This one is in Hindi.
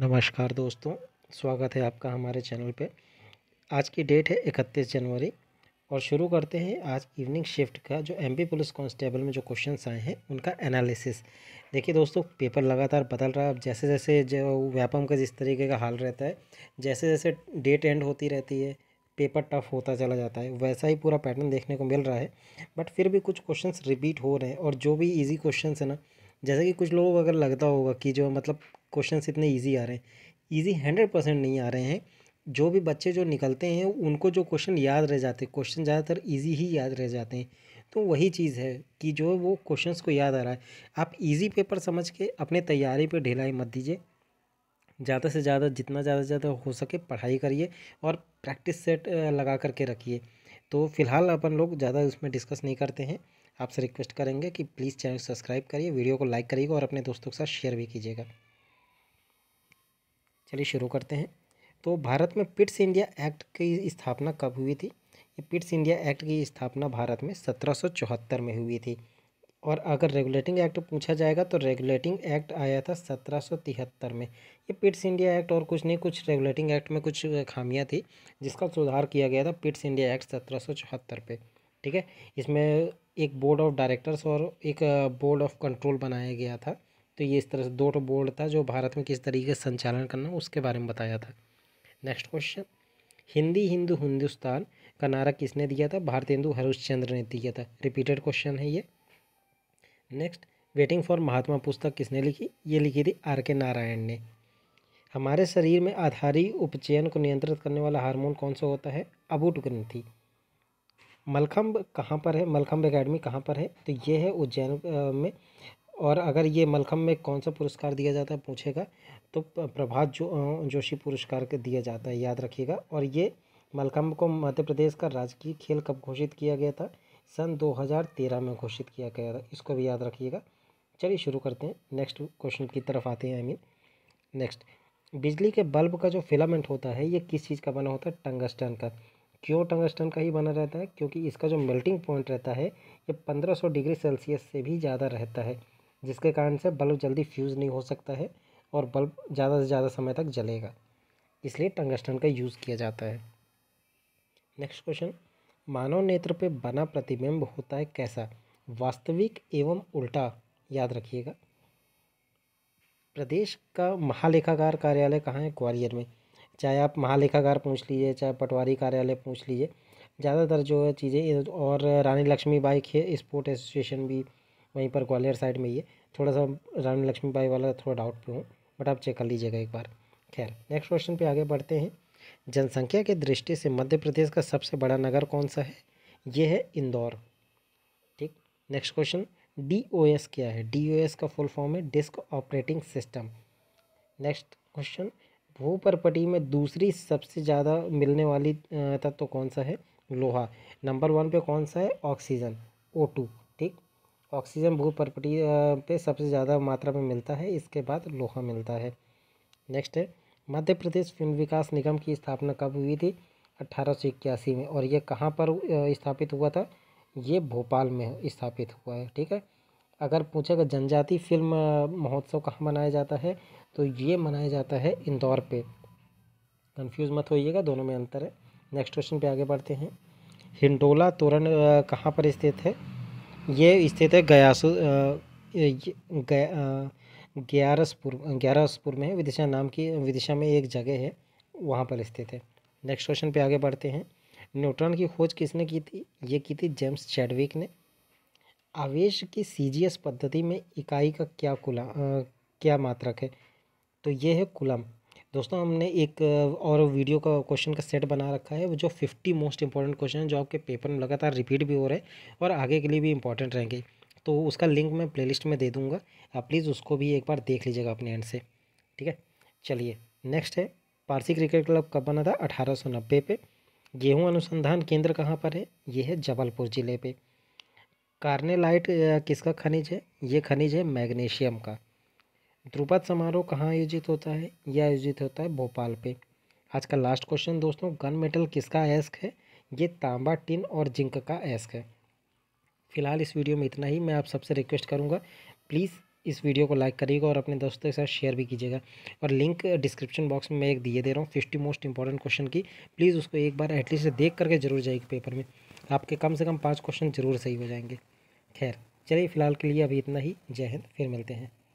नमस्कार दोस्तों स्वागत है आपका हमारे चैनल पे आज की डेट है इकतीस जनवरी और शुरू करते हैं आज इवनिंग शिफ्ट का जो एमपी पुलिस कांस्टेबल में जो क्वेश्चंस आए हैं उनका एनालिसिस देखिए दोस्तों पेपर लगातार बदल रहा है अब जैसे जैसे जो व्यापम का जिस तरीके का हाल रहता है जैसे जैसे डेट एंड होती रहती है पेपर टफ होता चला जाता है वैसा ही पूरा पैटर्न देखने को मिल रहा है बट फिर भी कुछ क्वेश्चन रिपीट हो रहे हैं और जो भी ईजी क्वेश्चन है ना जैसे कि कुछ लोगों को अगर लगता होगा कि जो मतलब क्वेश्चन इतने ईजी आ रहे हैं ईजी हंड्रेड परसेंट नहीं आ रहे हैं जो भी बच्चे जो निकलते हैं उनको जो क्वेश्चन याद रह जाते हैं क्वेश्चन ज़्यादातर ईजी ही याद रह जाते हैं तो वही चीज़ है कि जो वो क्वेश्चंस को याद आ रहा है आप इजी पेपर समझ के अपने तैयारी पे ढिलाई मत दीजिए ज़्यादा से ज़्यादा जितना ज़्यादा से ज़्यादा हो सके पढ़ाई करिए और प्रैक्टिस सेट लगा करके रखिए तो फ़िलहाल अपन लोग ज़्यादा उसमें डिस्कस नहीं करते हैं आपसे रिक्वेस्ट करेंगे कि प्लीज़ चैनल सब्सक्राइब करिए वीडियो को लाइक करिएगा और अपने दोस्तों के साथ शेयर भी कीजिएगा चलिए शुरू करते हैं तो भारत में पिट्स इंडिया एक्ट की स्थापना कब हुई थी ये पिट्स इंडिया एक्ट की स्थापना भारत में सत्रह में हुई थी और अगर रेगुलेटिंग एक्ट पूछा जाएगा तो रेगुलेटिंग एक्ट आया था सत्रह में ये पिट्स इंडिया एक्ट और कुछ नहीं कुछ रेगुलेटिंग एक्ट में कुछ खामियां थी जिसका सुधार किया गया था पिट्स इंडिया एक्ट सत्रह पर ठीक है इसमें एक बोर्ड ऑफ डायरेक्टर्स और एक बोर्ड ऑफ कंट्रोल बनाया गया था तो ये इस तरह से दो बोर्ड था जो भारत में किस तरीके से संचालन करना उसके बारे में बताया था नेक्स्ट क्वेश्चन हिंदी हिंदू हिंदुस्तान का नारा किसने दिया था हरीश हरिश्चंद्र ने दिया था रिपीटेड क्वेश्चन है ये नेक्स्ट वेटिंग फॉर महात्मा पुस्तक किसने लिखी ये लिखी थी आर के नारायण ने हमारे शरीर में आधारी उपचयन को नियंत्रित करने वाला हार्मोन कौन सा होता है अबूट ग्रंथी मलखम्ब कहाँ पर है मलखम्ब अकेडमी कहाँ पर है तो ये है उज्जैन में और अगर ये मलखम में कौन सा पुरस्कार दिया जाता है पूछेगा तो प्रभात जो जोशी पुरस्कार के दिया जाता है याद रखिएगा और ये मलखम को मध्य प्रदेश का राजकीय खेल कब घोषित किया गया था सन 2013 में घोषित किया गया था इसको भी याद रखिएगा चलिए शुरू करते हैं नेक्स्ट क्वेश्चन की तरफ आते हैं आई मीन नेक्स्ट बिजली के बल्ब का जो फिलामेंट होता है ये किस चीज़ का बना होता है टंगस्टन का क्यों टंगस्टन का ही बना रहता है क्योंकि इसका जो मेल्टिंग पॉइंट रहता है ये पंद्रह सौ डिग्री सेल्सियस से भी ज़्यादा रहता है जिसके कारण से बल्ब जल्दी फ्यूज़ नहीं हो सकता है और बल्ब ज़्यादा से ज़्यादा समय तक जलेगा इसलिए टंगस्टन का यूज़ किया जाता है नेक्स्ट क्वेश्चन मानव नेत्र पे बना प्रतिबिंब होता है कैसा वास्तविक एवं उल्टा याद रखिएगा प्रदेश का महालेखागार कार्यालय कहाँ है ग्वालियर में चाहे आप महालेखागार पूछ लीजिए चाहे पटवारी कार्यालय पूछ लीजिए ज़्यादातर जो है चीज़ें तो और रानी लक्ष्मी बाई खे स्पोर्ट एसोसिएशन भी वहीं पर ग्वालियर साइड में ही है थोड़ा सा रानी लक्ष्मी बाई वाला थोड़ा डाउट पे हूँ बट आप चेक कर लीजिएगा एक बार खैर नेक्स्ट क्वेश्चन पे आगे बढ़ते हैं जनसंख्या के दृष्टि से मध्य प्रदेश का सबसे बड़ा नगर कौन सा है ये है इंदौर ठीक नेक्स्ट क्वेश्चन डी क्या है डी का फुल फॉर्म है disk operating system next question भूपरपटी में दूसरी सबसे ज़्यादा मिलने वाली तत्व तो कौन सा है लोहा नंबर वन पे कौन सा है ऑक्सीजन ओ टू ठीक ऑक्सीजन भूपरपटी पे सबसे ज़्यादा मात्रा में मिलता है इसके बाद लोहा मिलता है नेक्स्ट है मध्य प्रदेश फिल्म विकास निगम की स्थापना कब हुई थी अट्ठारह में और ये कहाँ पर स्थापित हुआ था ये भोपाल में स्थापित हुआ है ठीक है अगर पूछेगा जनजाति फिल्म महोत्सव कहाँ मनाया जाता है तो ये मनाया जाता है इंदौर पे कंफ्यूज मत होइएगा दोनों में अंतर है नेक्स्ट क्वेश्चन पे आगे बढ़ते हैं हिंडोला तोरण कहाँ पर स्थित है ये स्थित है गयासु ग्यारसपुर ग्यारसपुर में है विदिशा नाम की विदिशा में एक जगह है वहाँ पर स्थित है नेक्स्ट क्वेश्चन पे आगे बढ़ते हैं न्यूट्रॉन की खोज किसने की थी ये की थी जेम्स चैडविक ने आवेश की सीजीएस पद्धति में इकाई का क्या कुला आ, क्या मात्रक है तो ये है कुलम दोस्तों हमने एक और वीडियो का क्वेश्चन का सेट बना रखा है वो जो फिफ्टी मोस्ट इंपॉर्टेंट क्वेश्चन है जो आपके पेपर में लगातार रिपीट भी हो रहे हैं और आगे के लिए भी इंपॉर्टेंट रहेंगे तो उसका लिंक मैं प्ले में दे दूँगा आप प्लीज़ उसको भी एक बार देख लीजिएगा अपने एंड से ठीक है चलिए नेक्स्ट है पारसी क्रिकेट क्लब कब बना था अठारह सौ नब्बे पे गेहूँ अनुसंधान केंद्र कहाँ पर है ये है जबलपुर ज़िले पे कार्नेलाइट किसका खनिज है ये खनिज है मैग्नीशियम का ध्रुपद समारोह कहाँ आयोजित होता है यह आयोजित होता है भोपाल पे आज का लास्ट क्वेश्चन दोस्तों गन मेटल किसका एस्क है ये तांबा टिन और जिंक का एस्क है फिलहाल इस वीडियो में इतना ही मैं आप सबसे रिक्वेस्ट करूँगा प्लीज़ इस वीडियो को लाइक करिएगा और अपने दोस्तों के साथ शेयर भी कीजिएगा और लिंक डिस्क्रिप्शन बॉक्स में मैं एक दिए दे रहा हूँ फिफ्टी मोस्ट इंपॉर्टेंट क्वेश्चन की प्लीज़ उसको एक बार एटलीस्ट देख करके जरूर जाएगी पेपर में आपके कम से कम पाँच क्वेश्चन जरूर सही हो जाएंगे खैर चलिए फ़िलहाल के लिए अभी इतना ही जय हिंद फिर मिलते हैं